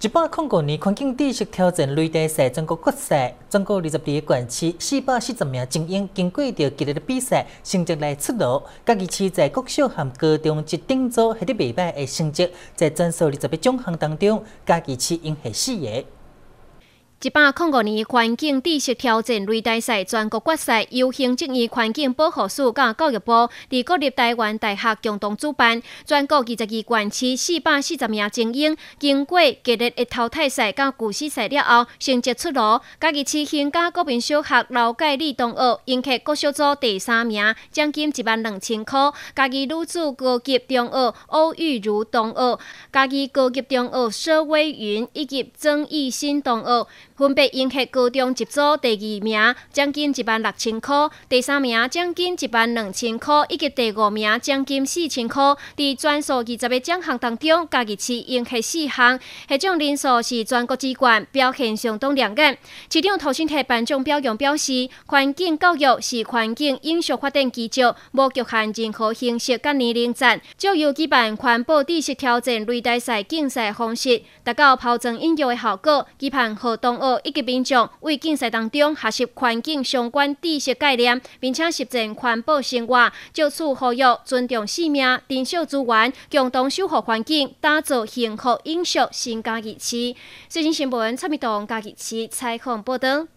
一八控股环境知识挑战擂台赛全国决赛，全国二十二个县市四百四十名精英经过着激烈的比赛，成绩来出炉。家己市在国小和高中一等组获得未歹的成绩，在全数二十八项当中，家己市赢下四个。一八零五年环境知识挑战擂台赛全国决赛由行政院环境保护署甲教育部伫国立台湾大学共同主办，全国二十二县市四百四十名精英经过激烈的淘汰赛甲故事赛了后，成绩出炉，家己市星甲国民小学刘介立同学荣获各小组第三名，奖金一万两千元；家己女子高级中学欧玉如同学，家己高级中学佘伟云以及曾义新同学。分别赢得高中一组第二名，奖金一万六千元；第三名奖金一万两千元，以及第五名奖金四千元。在全数二十个奖项当中，家己市赢得四项，迄种人数是全国之冠，表现相当亮眼。市长涂顺太颁奖表扬表示，环境教育是环境永续发展基石，无局限任何形式甲年龄层。就育举办环保知识挑战擂台赛竞赛方式，达到抛砖引玉的效果，期盼学同各级民众为竞赛当中学习环境相关知识概念，并且实践环保生活，借此呼吁尊重生命、珍惜资源、共同守护环境，打造幸福、友善新家具市。最新新闻，蔡明东家具市采访报道。